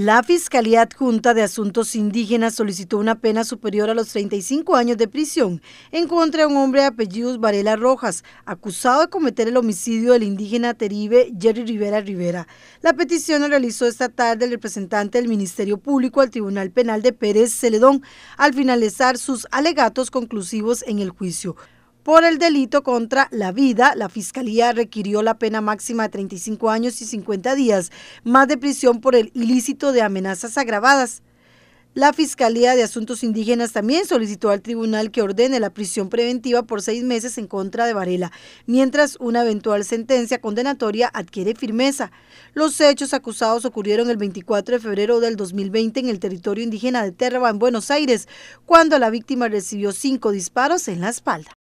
La Fiscalía Adjunta de Asuntos Indígenas solicitó una pena superior a los 35 años de prisión en contra de un hombre de apellidos Varela Rojas, acusado de cometer el homicidio del indígena Teribe Jerry Rivera Rivera. La petición la realizó esta tarde el representante del Ministerio Público al Tribunal Penal de Pérez Celedón al finalizar sus alegatos conclusivos en el juicio. Por el delito contra la vida, la Fiscalía requirió la pena máxima de 35 años y 50 días, más de prisión por el ilícito de amenazas agravadas. La Fiscalía de Asuntos Indígenas también solicitó al tribunal que ordene la prisión preventiva por seis meses en contra de Varela, mientras una eventual sentencia condenatoria adquiere firmeza. Los hechos acusados ocurrieron el 24 de febrero del 2020 en el territorio indígena de Terraba, en Buenos Aires, cuando la víctima recibió cinco disparos en la espalda.